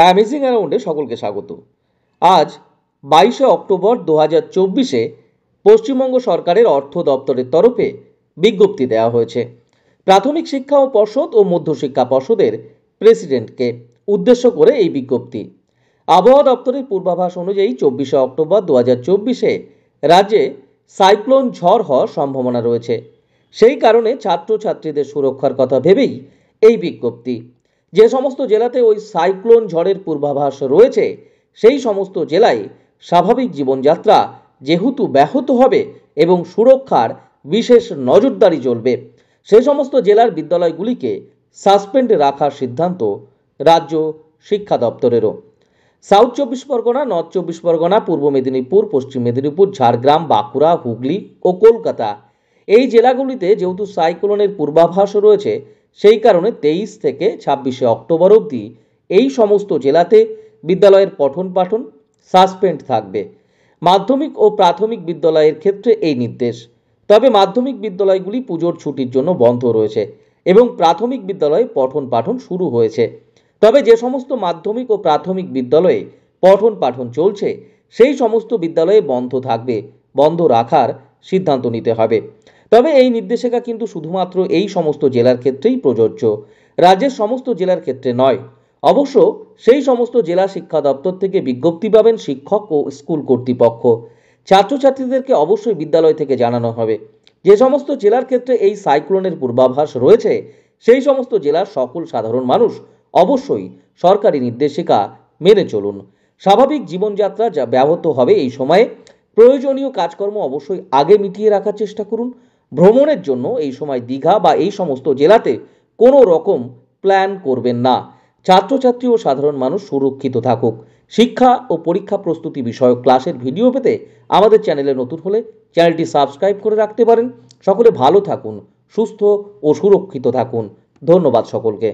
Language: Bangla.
অ্যামেজিং অ্যারাউন্ডে সকলকে স্বাগত আজ বাইশে অক্টোবর দু হাজার চব্বিশে পশ্চিমবঙ্গ সরকারের অর্থ দপ্তরের তরফে বিজ্ঞপ্তি দেওয়া হয়েছে প্রাথমিক শিক্ষা ও পর্ষদ ও মধ্যশিক্ষা পর্ষদের প্রেসিডেন্টকে উদ্দেশ্য করে এই বিজ্ঞপ্তি আবহাওয়া দপ্তরের পূর্বাভাস অনুযায়ী চব্বিশে অক্টোবর দু হাজার চব্বিশে রাজ্যে সাইক্লোন ঝড় হওয়ার সম্ভাবনা রয়েছে সেই কারণে ছাত্রছাত্রীদের সুরক্ষার কথা ভেবেই এই বিজ্ঞপ্তি যে সমস্ত জেলাতে ওই সাইক্লোন ঝড়ের পূর্বাভাস রয়েছে সেই সমস্ত জেলায় স্বাভাবিক জীবনযাত্রা যেহেতু ব্যাহত হবে এবং সুরক্ষার বিশেষ নজরদারি চলবে সে সমস্ত জেলার বিদ্যালয়গুলিকে সাসপেন্ড রাখার সিদ্ধান্ত রাজ্য শিক্ষা দপ্তরেরও সাউথ চব্বিশ পরগনা নর্থ চব্বিশ পরগনা পূর্ব মেদিনীপুর পশ্চিম মেদিনীপুর ঝাড়গ্রাম বাঁকুড়া হুগলি ও কলকাতা এই জেলাগুলিতে যেহেতু সাইক্লোনের পূর্বাভাস রয়েছে সেই কারণে তেইশ থেকে ছাব্বিশে অক্টোবর অবধি এই সমস্ত জেলাতে বিদ্যালয়ের পঠন পাঠন সাসপেন্ড থাকবে মাধ্যমিক ও প্রাথমিক বিদ্যালয়ের ক্ষেত্রে এই নির্দেশ তবে মাধ্যমিক বিদ্যালয়গুলি পুজোর ছুটির জন্য বন্ধ রয়েছে এবং প্রাথমিক বিদ্যালয়ে পঠন পাঠন শুরু হয়েছে তবে যে সমস্ত মাধ্যমিক ও প্রাথমিক বিদ্যালয়ে পঠন পাঠন চলছে সেই সমস্ত বিদ্যালয়ে বন্ধ থাকবে বন্ধ রাখার সিদ্ধান্ত নিতে হবে তবে এই নির্দেশিকা কিন্তু শুধুমাত্র এই সমস্ত জেলার ক্ষেত্রেই প্রযোজ্য রাজ্যের সমস্ত জেলার ক্ষেত্রে নয় অবশ্য সেই সমস্ত জেলা শিক্ষা দপ্তর থেকে বিজ্ঞপ্তি পাবেন শিক্ষক ও স্কুল কর্তৃপক্ষ ছাত্রছাত্রীদেরকে অবশ্যই বিদ্যালয় থেকে জানানো হবে যে সমস্ত জেলার ক্ষেত্রে এই সাইক্লোনের পূর্বাভাস রয়েছে সেই সমস্ত জেলার সকল সাধারণ মানুষ অবশ্যই সরকারি নির্দেশিকা মেনে চলুন স্বাভাবিক জীবনযাত্রা যা ব্যাহত হবে এই সময়ে প্রয়োজনীয় কাজকর্ম অবশ্যই আগে মিটিয়ে রাখার চেষ্টা করুন ভ্রমণের জন্য এই সময় দীঘা বা এই সমস্ত জেলাতে কোনো রকম প্ল্যান করবেন না ছাত্রছাত্রী ও সাধারণ মানুষ সুরক্ষিত থাকুক শিক্ষা ও পরীক্ষা প্রস্তুতি বিষয়ক ক্লাসের ভিডিও পেতে আমাদের চ্যানেলে নতুন হলে চ্যানেলটি সাবস্ক্রাইব করে রাখতে পারেন সকলে ভালো থাকুন সুস্থ ও সুরক্ষিত থাকুন ধন্যবাদ সকলকে